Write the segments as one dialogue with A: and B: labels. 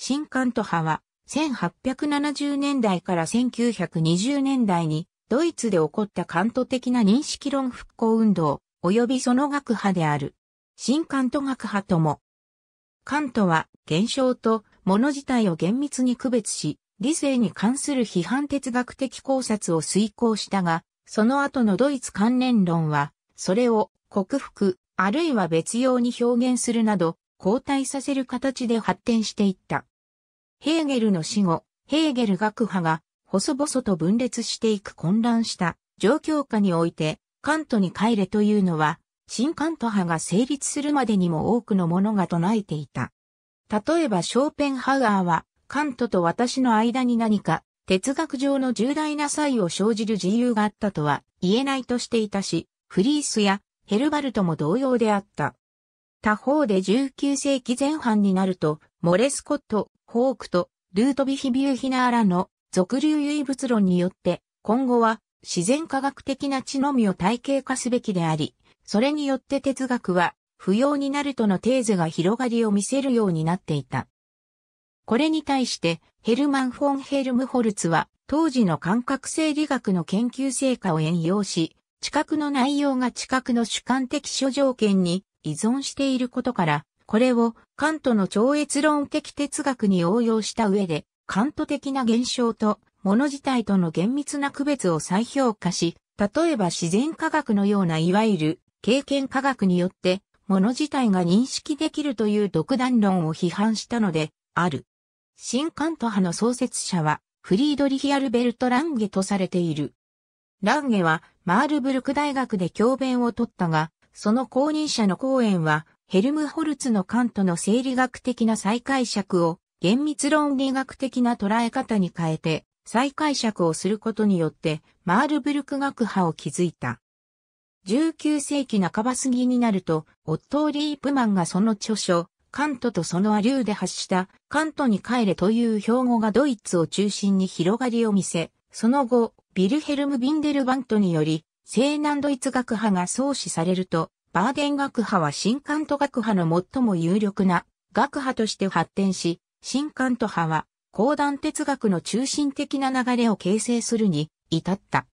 A: 新関東派は、1870年代から1920年代に、ドイツで起こったカント的な認識論復興運動、及びその学派である。新カント学派とも。カントは、現象と物自体を厳密に区別し、理性に関する批判哲学的考察を遂行したが、その後のドイツ関連論は、それを克服、あるいは別用に表現するなど、後退させる形で発展していった。ヘーゲルの死後、ヘーゲル学派が細々と分裂していく混乱した状況下において、カントに帰れというのは、新カント派が成立するまでにも多くのものが唱えていた。例えばショーペンハウアーは、カントと私の間に何か哲学上の重大な差異を生じる自由があったとは言えないとしていたし、フリースやヘルバルトも同様であった。他方で19世紀前半になると、モレスコット、ホークとルートビヒ・ビューヒナーラの俗流唯物論によって今後は自然科学的な知のみを体系化すべきであり、それによって哲学は不要になるとのテーゼが広がりを見せるようになっていた。これに対してヘルマン・フォン・ヘルムホルツは当時の感覚生理学の研究成果を援用し、知覚の内容が知覚の主観的諸条件に依存していることからこれをカントの超越論的哲学に応用した上で、カント的な現象と物自体との厳密な区別を再評価し、例えば自然科学のようないわゆる経験科学によって物自体が認識できるという独断論を批判したのである。新カント派の創設者はフリードリヒ・アルベルト・ランゲとされている。ランゲはマールブルク大学で教鞭を取ったが、その後任者の講演はヘルムホルツのカントの生理学的な再解釈を厳密論理学的な捉え方に変えて再解釈をすることによってマールブルク学派を築いた。19世紀半ば過ぎになると、オットー・リープマンがその著書、カントとそのアリューで発した、カントに帰れという標語がドイツを中心に広がりを見せ、その後、ビルヘルム・ビンデルバントにより、西南ドイツ学派が創始されると、バーデン学派は新関と学派の最も有力な学派として発展し、新関と派は、高段哲学の中心的な流れを形成するに至った。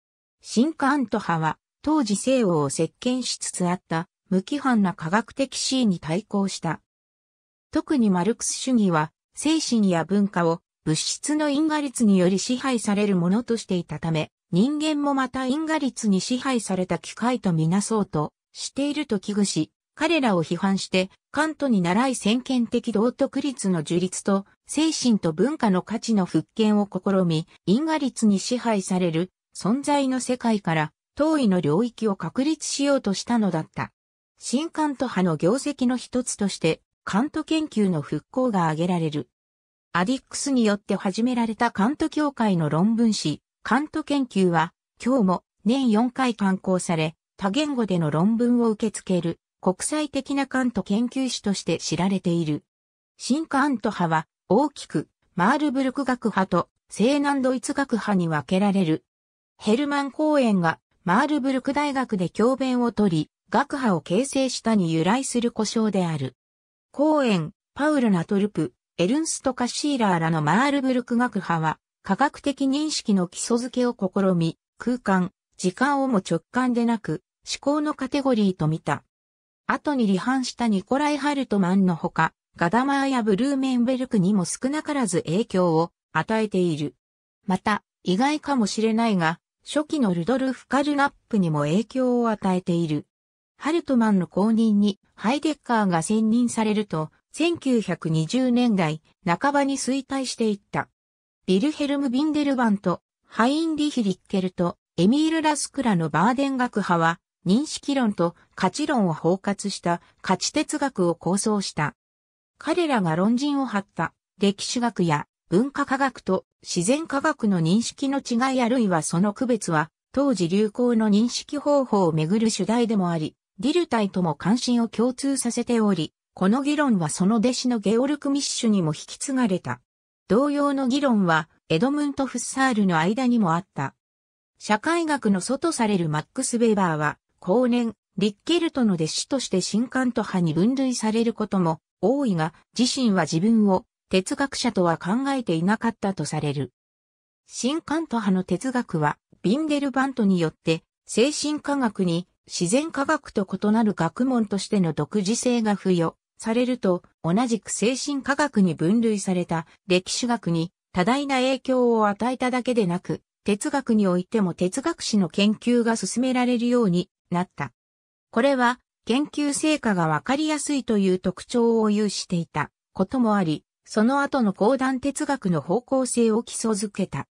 A: 新関と派は、当時西欧を席巻しつつあった、無規範な科学的シーンに対抗した。特にマルクス主義は、精神や文化を物質の因果率により支配されるものとしていたため、人間もまた因果率に支配された機械とみなそうとしていると危惧し、彼らを批判して、カントに習い先見的道徳律の樹立と、精神と文化の価値の復権を試み、因果律に支配される、存在の世界から、当いの領域を確立しようとしたのだった。新カント派の業績の一つとして、カント研究の復興が挙げられる。アディックスによって始められたカント協会の論文誌、カント研究は、今日も年4回刊行され、多言語での論文を受け付ける国際的なカント研究士として知られている。新カント派は大きくマールブルク学派と西南ドイツ学派に分けられる。ヘルマン・公園がマールブルク大学で教鞭を取り、学派を形成したに由来する故障である。公園、パウル・ナトルプ、エルンスト・カシーラーらのマールブルク学派は、科学的認識の基礎づけを試み、空間、時間をも直感でなく、思考のカテゴリーと見た。後に離反したニコライ・ハルトマンのほか、ガダマーやブルーメンベルクにも少なからず影響を与えている。また、意外かもしれないが、初期のルドルフ・カルナップにも影響を与えている。ハルトマンの後任にハイデッカーが選任されると、1920年代半ばに衰退していった。ビルヘルム・ビンデルバンとハインリヒ・リッケルとエミール・ラスクラのバーデン学派は認識論と価値論を包括した価値哲学を構想した。彼らが論陣を張った歴史学や文化科学と自然科学の認識の違いあるいはその区別は当時流行の認識方法をめぐる主題でもあり、ディルタイとも関心を共通させており、この議論はその弟子のゲオルク・ミッシュにも引き継がれた。同様の議論はエドムント・フッサールの間にもあった。社会学の祖とされるマックス・ベーバーは、後年、リッケルトの弟子として新関と派に分類されることも多いが、自身は自分を哲学者とは考えていなかったとされる。新関と派の哲学は、ビンデルバントによって、精神科学に自然科学と異なる学問としての独自性が付与されると、同じく精神科学に分類された歴史学に多大な影響を与えただけでなく、哲学においても哲学史の研究が進められるようになった。これは研究成果がわかりやすいという特徴を有していたこともあり、その後の講談哲学の方向性を基礎づけた。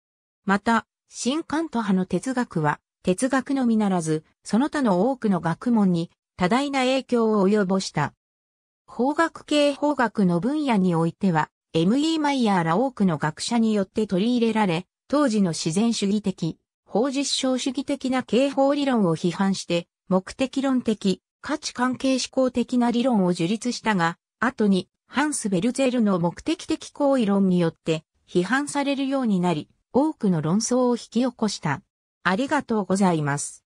A: また、新カント派の哲学は、哲学のみならず、その他の多くの学問に多大な影響を及ぼした。法学系法学の分野においては、M.E. マイヤーら多くの学者によって取り入れられ、当時の自然主義的、法実証主義的な刑法理論を批判して、目的論的、価値関係思考的な理論を樹立したが、後に、ハンス・ベルゼルの目的的行為論によって批判されるようになり、多くの論争を引き起こした。ありがとうございます。